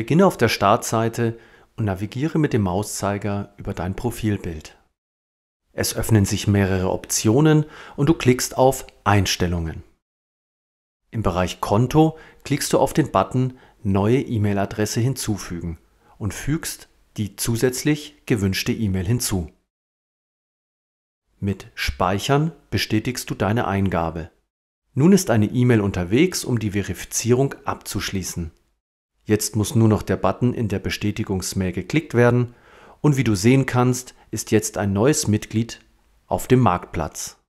Beginne auf der Startseite und navigiere mit dem Mauszeiger über dein Profilbild. Es öffnen sich mehrere Optionen und du klickst auf Einstellungen. Im Bereich Konto klickst du auf den Button Neue E-Mail-Adresse hinzufügen und fügst die zusätzlich gewünschte E-Mail hinzu. Mit Speichern bestätigst du deine Eingabe. Nun ist eine E-Mail unterwegs, um die Verifizierung abzuschließen. Jetzt muss nur noch der Button in der bestätigungs geklickt werden und wie du sehen kannst, ist jetzt ein neues Mitglied auf dem Marktplatz